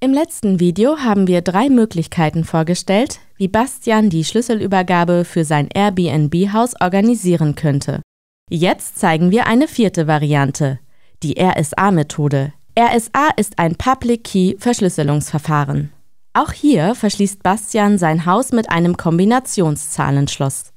Im letzten Video haben wir drei Möglichkeiten vorgestellt, wie Bastian die Schlüsselübergabe für sein Airbnb-Haus organisieren könnte. Jetzt zeigen wir eine vierte Variante, die RSA-Methode. RSA ist ein Public Key Verschlüsselungsverfahren. Auch hier verschließt Bastian sein Haus mit einem Kombinationszahlenschloss.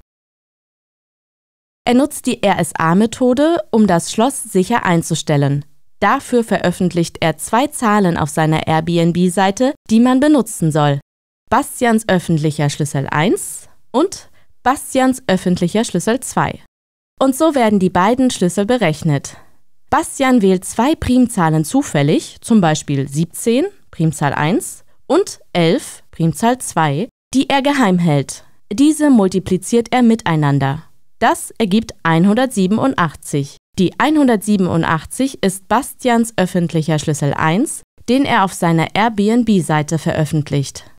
Er nutzt die RSA-Methode, um das Schloss sicher einzustellen. Dafür veröffentlicht er zwei Zahlen auf seiner Airbnb-Seite, die man benutzen soll. Bastians öffentlicher Schlüssel 1 und Bastians öffentlicher Schlüssel 2. Und so werden die beiden Schlüssel berechnet. Bastian wählt zwei Primzahlen zufällig, zum Beispiel 17, Primzahl 1, und 11, Primzahl 2, die er geheim hält. Diese multipliziert er miteinander. Das ergibt 187. Die 187 ist Bastians öffentlicher Schlüssel 1, den er auf seiner Airbnb-Seite veröffentlicht.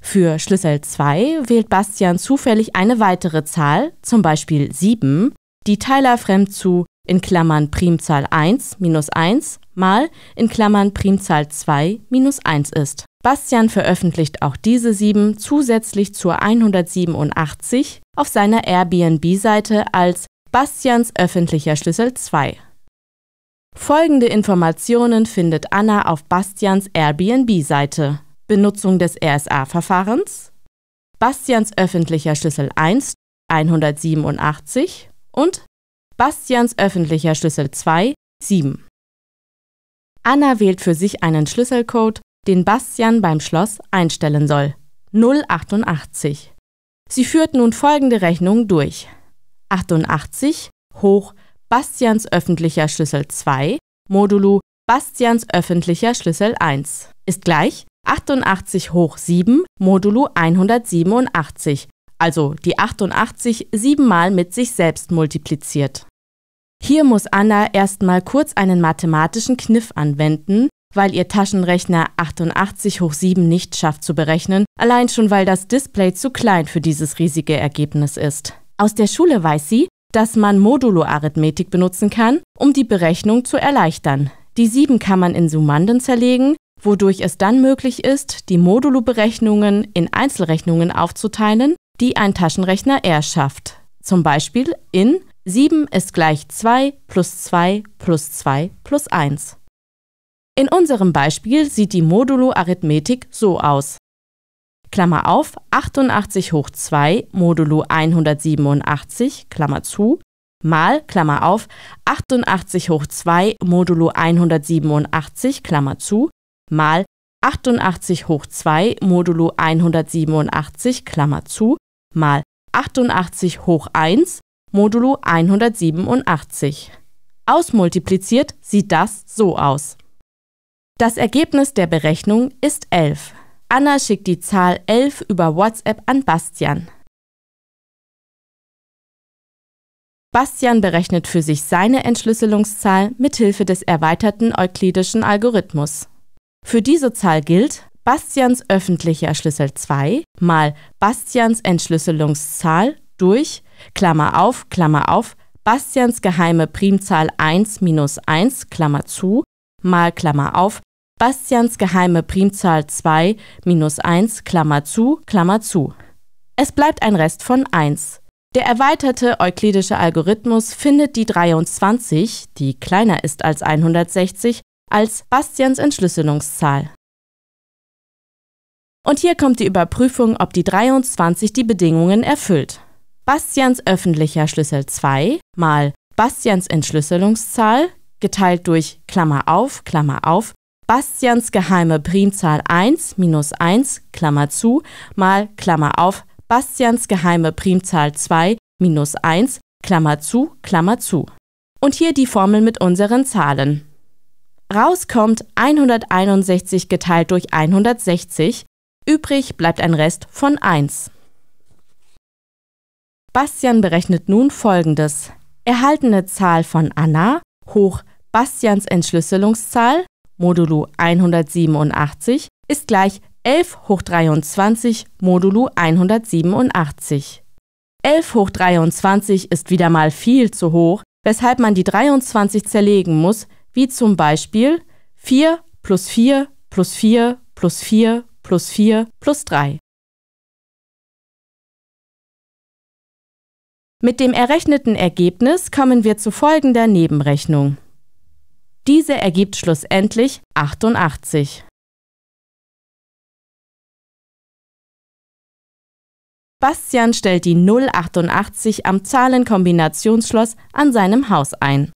Für Schlüssel 2 wählt Bastian zufällig eine weitere Zahl, zum Beispiel 7, die teilerfremd zu in Klammern Primzahl 1 minus 1 mal in Klammern Primzahl 2 minus 1 ist. Bastian veröffentlicht auch diese 7 zusätzlich zur 187 auf seiner Airbnb-Seite als Bastians öffentlicher Schlüssel 2. Folgende Informationen findet Anna auf Bastians Airbnb-Seite. Benutzung des RSA-Verfahrens, Bastians öffentlicher Schlüssel 1 187 und Bastians öffentlicher Schlüssel 2 7. Anna wählt für sich einen Schlüsselcode, den Bastian beim Schloss einstellen soll. 088. Sie führt nun folgende Rechnung durch. 88 hoch Bastians öffentlicher Schlüssel 2 modulo Bastians öffentlicher Schlüssel 1 ist gleich 88 hoch 7 modulo 187, also die 88 siebenmal mit sich selbst multipliziert. Hier muss Anna erstmal kurz einen mathematischen Kniff anwenden, weil ihr Taschenrechner 88 hoch 7 nicht schafft zu berechnen, allein schon weil das Display zu klein für dieses riesige Ergebnis ist. Aus der Schule weiß sie, dass man Modulo-Arithmetik benutzen kann, um die Berechnung zu erleichtern. Die 7 kann man in Summanden zerlegen, wodurch es dann möglich ist, die Modulo-Berechnungen in Einzelrechnungen aufzuteilen, die ein Taschenrechner erschafft. Zum Beispiel in 7 ist gleich 2 plus 2 plus 2 plus 1. In unserem Beispiel sieht die Modulo-Arithmetik so aus. Klammer auf, 88 hoch 2 modulo 187, Klammer zu, mal, Klammer auf, 88 hoch 2 modulo 187, Klammer zu, mal 88 hoch 2 modulo 187, Klammer zu, mal 88 hoch 1 modulo 187. Ausmultipliziert sieht das so aus. Das Ergebnis der Berechnung ist 11. Anna schickt die Zahl 11 über WhatsApp an Bastian. Bastian berechnet für sich seine Entschlüsselungszahl mithilfe des erweiterten euklidischen Algorithmus. Für diese Zahl gilt Bastians öffentlicher Schlüssel 2 mal Bastians Entschlüsselungszahl durch Klammer auf, Klammer auf, Bastians geheime Primzahl 1 minus 1, Klammer zu, mal Klammer auf, Bastians geheime Primzahl 2 minus 1 Klammer zu Klammer zu. Es bleibt ein Rest von 1. Der erweiterte euklidische Algorithmus findet die 23, die kleiner ist als 160, als Bastians Entschlüsselungszahl. Und hier kommt die Überprüfung, ob die 23 die Bedingungen erfüllt. Bastians öffentlicher Schlüssel 2 mal Bastians Entschlüsselungszahl geteilt durch Klammer auf, Klammer auf Bastians geheime Primzahl 1 minus 1, Klammer zu, mal, Klammer auf, Bastians geheime Primzahl 2 minus 1, Klammer zu, Klammer zu. Und hier die Formel mit unseren Zahlen. Rauskommt 161 geteilt durch 160, übrig bleibt ein Rest von 1. Bastian berechnet nun folgendes. Erhaltene Zahl von Anna hoch Bastians Entschlüsselungszahl modulo 187 ist gleich 11 hoch 23 modulo 187. 11 hoch 23 ist wieder mal viel zu hoch, weshalb man die 23 zerlegen muss, wie zum Beispiel 4 plus 4 plus 4 plus 4 plus 4 plus 3. Mit dem errechneten Ergebnis kommen wir zu folgender Nebenrechnung. Diese ergibt schlussendlich 88. Bastian stellt die 088 am Zahlenkombinationsschloss an seinem Haus ein.